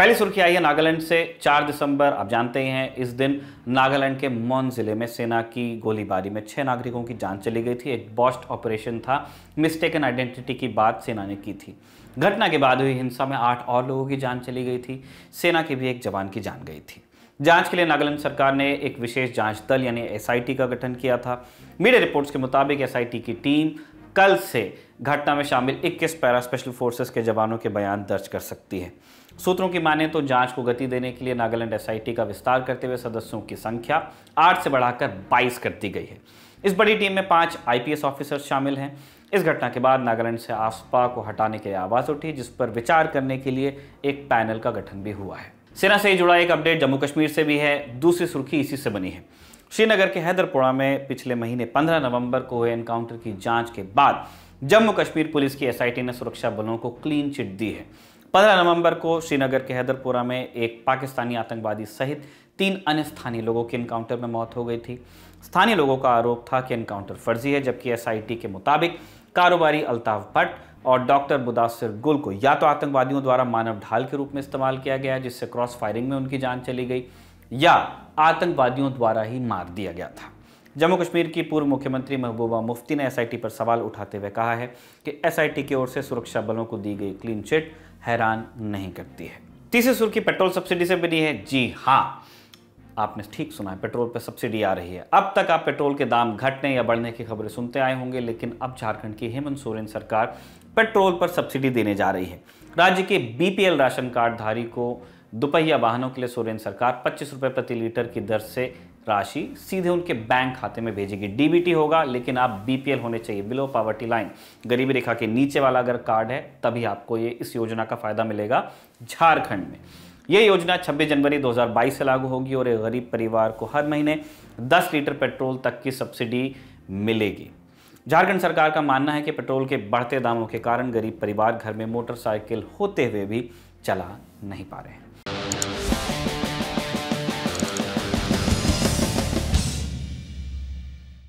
पहली सुर्खी आई है नागालैंड से 4 दिसंबर आप जानते ही हैं इस दिन नागालैंड के मौन जिले में सेना की गोलीबारी में छह नागरिकों की जान चली गई थी एक बॉस्ट ऑपरेशन था मिस्टेक एन आइडेंटिटी की बात सेना ने की थी घटना के बाद हुई हिंसा में आठ और लोगों की जान चली गई थी सेना के भी एक जवान की जान गई थी जांच के लिए नागालैंड सरकार ने एक विशेष जांच दल यानी एसआईटी का गठन किया था मीडिया रिपोर्ट्स के मुताबिक एसआईटी की टीम कल से घटना में शामिल 21 पैरा स्पेशल फोर्सेस के जवानों के बयान दर्ज कर सकती है सूत्रों की माने तो जांच को गति देने के लिए नागालैंड एसआईटी का विस्तार करते हुए सदस्यों की संख्या आठ से बढ़ाकर बाईस कर दी गई है इस बड़ी टीम में पांच आईपीएस ऑफिसर्स शामिल हैं इस घटना के बाद नागालैंड से आसपा को हटाने के लिए आवाज़ उठी जिस पर विचार करने के लिए एक पैनल का गठन भी हुआ है सेना से जुड़ा एक अपडेट जम्मू कश्मीर से भी है दूसरी सुर्खी इसी से बनी है श्रीनगर के हैदरपुरा में पिछले महीने 15 नवंबर को हुए एनकाउंटर की जांच के बाद जम्मू कश्मीर पुलिस की एसआईटी ने सुरक्षा बलों को क्लीन चिट दी है 15 नवंबर को श्रीनगर के हैदरपुरा में एक पाकिस्तानी आतंकवादी सहित तीन अन्य स्थानीय लोगों की एनकाउंटर में मौत हो गई थी स्थानीय लोगों का आरोप था कि एनकाउंटर फर्जी है जबकि एस के मुताबिक कारोबारी अल्ताफ भट्ट और डॉक्टर मुदासिर गुल को या तो आतंकवादियों द्वारा मानव ढाल के रूप में इस्तेमाल किया गया जिससे क्रॉस फायरिंग में उनकी जान चली गई या आतंकवादियों द्वारा ही मार दिया गया था जम्मू कश्मीर की पूर्व मुख्यमंत्री महबूबा मुफ्ती ने एसआईटी पर सवाल उठाते हुए कहा है कि एसआईटी की ओर से सुरक्षा बलों को दी गई क्लीन चिट हैरान नहीं करती है तीसरी सुर्खी पेट्रोल सब्सिडी से बनी है जी हाँ आपने ठीक सुना है पेट्रोल पे सब्सिडी आ रही है अब तक आप पेट्रोल के दाम घटने या बढ़ने की खबरें सुनते आए होंगे लेकिन अब झारखंड की हेमंत सोरेन सरकार पेट्रोल पर सब्सिडी देने जा रही है राज्य के बीपीएल राशन कार्डधारी को दोपहिया वाहनों के लिए सोरेन सरकार पच्चीस रुपये प्रति लीटर की दर से राशि सीधे उनके बैंक खाते में भेजेगी डीबीटी होगा लेकिन आप बीपीएल होने चाहिए बिलो पावर्टी लाइन गरीबी रेखा के नीचे वाला अगर कार्ड है तभी आपको ये इस योजना का फायदा मिलेगा झारखंड में ये योजना 26 जनवरी 2022 से लागू होगी और गरीब परिवार को हर महीने 10 लीटर पेट्रोल तक की सब्सिडी मिलेगी झारखंड सरकार का मानना है कि पेट्रोल के बढ़ते दामों के कारण गरीब परिवार घर में मोटरसाइकिल होते हुए भी चला नहीं पा रहे हैं